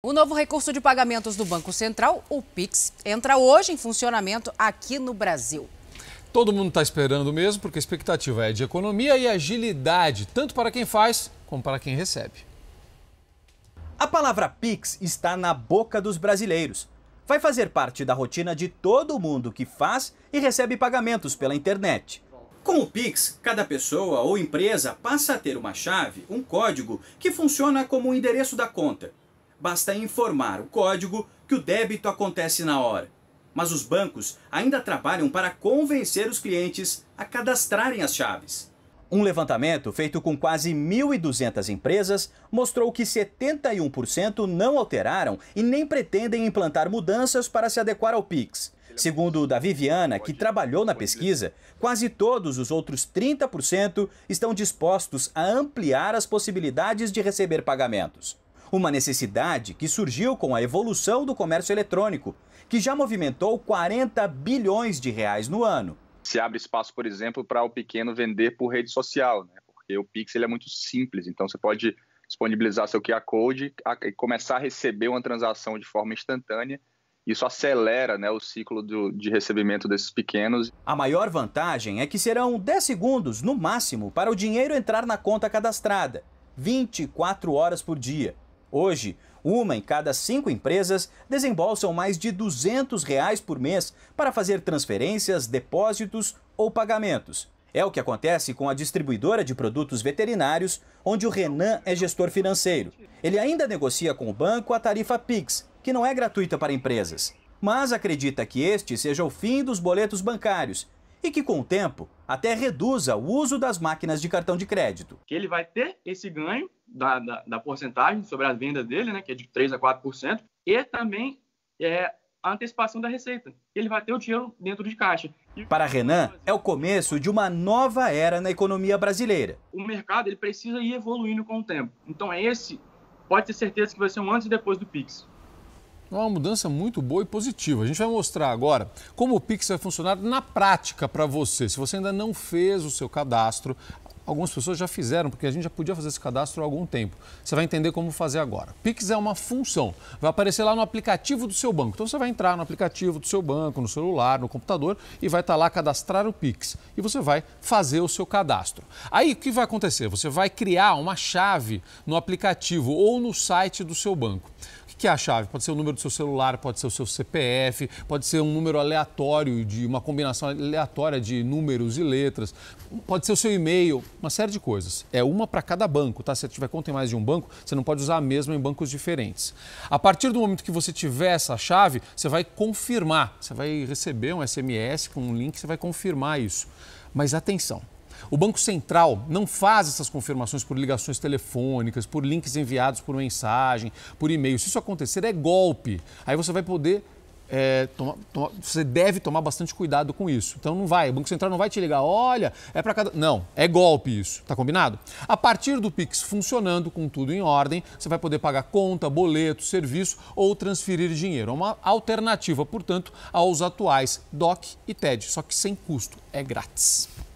O novo recurso de pagamentos do Banco Central, o Pix, entra hoje em funcionamento aqui no Brasil. Todo mundo está esperando mesmo, porque a expectativa é de economia e agilidade, tanto para quem faz como para quem recebe. A palavra Pix está na boca dos brasileiros. Vai fazer parte da rotina de todo mundo que faz e recebe pagamentos pela internet. Com o Pix, cada pessoa ou empresa passa a ter uma chave, um código, que funciona como o endereço da conta basta informar o código que o débito acontece na hora. Mas os bancos ainda trabalham para convencer os clientes a cadastrarem as chaves. Um levantamento feito com quase 1.200 empresas mostrou que 71% não alteraram e nem pretendem implantar mudanças para se adequar ao PIX. Segundo o da Viviana, que trabalhou na pesquisa, quase todos os outros 30% estão dispostos a ampliar as possibilidades de receber pagamentos uma necessidade que surgiu com a evolução do comércio eletrônico, que já movimentou 40 bilhões de reais no ano. Se abre espaço, por exemplo, para o pequeno vender por rede social, né? porque o Pix ele é muito simples, então você pode disponibilizar seu QR Code e começar a receber uma transação de forma instantânea. Isso acelera né, o ciclo do, de recebimento desses pequenos. A maior vantagem é que serão 10 segundos, no máximo, para o dinheiro entrar na conta cadastrada, 24 horas por dia. Hoje, uma em cada cinco empresas desembolsam mais de 200 reais por mês para fazer transferências, depósitos ou pagamentos. É o que acontece com a distribuidora de produtos veterinários, onde o Renan é gestor financeiro. Ele ainda negocia com o banco a tarifa Pix, que não é gratuita para empresas. Mas acredita que este seja o fim dos boletos bancários e que, com o tempo, até reduza o uso das máquinas de cartão de crédito. ele vai ter esse ganho da, da, da porcentagem sobre a venda dele, né, que é de 3% a 4%, e também é, a antecipação da receita. Ele vai ter o dinheiro dentro de caixa. Para Renan, é o começo de uma nova era na economia brasileira. O mercado ele precisa ir evoluindo com o tempo. Então é esse, pode ter certeza que vai ser um antes e depois do Pix. É uma mudança muito boa e positiva. A gente vai mostrar agora como o Pix vai funcionar na prática para você. Se você ainda não fez o seu cadastro, algumas pessoas já fizeram, porque a gente já podia fazer esse cadastro há algum tempo. Você vai entender como fazer agora. Pix é uma função. Vai aparecer lá no aplicativo do seu banco. Então você vai entrar no aplicativo do seu banco, no celular, no computador e vai estar tá lá cadastrar o Pix. E você vai fazer o seu cadastro. Aí o que vai acontecer? Você vai criar uma chave no aplicativo ou no site do seu banco que é a chave? Pode ser o número do seu celular, pode ser o seu CPF, pode ser um número aleatório, de uma combinação aleatória de números e letras, pode ser o seu e-mail, uma série de coisas. É uma para cada banco, tá? Se você tiver conta em mais de um banco, você não pode usar a mesma em bancos diferentes. A partir do momento que você tiver essa chave, você vai confirmar, você vai receber um SMS com um link, você vai confirmar isso. Mas atenção, o Banco Central não faz essas confirmações por ligações telefônicas, por links enviados por mensagem, por e-mail. Se isso acontecer, é golpe. Aí você vai poder é, toma, toma, você deve tomar bastante cuidado com isso. Então não vai, o Banco Central não vai te ligar, olha, é para cada. Não, é golpe isso, tá combinado? A partir do Pix funcionando, com tudo em ordem, você vai poder pagar conta, boleto, serviço ou transferir dinheiro. É uma alternativa, portanto, aos atuais DOC e TED, só que sem custo, é grátis.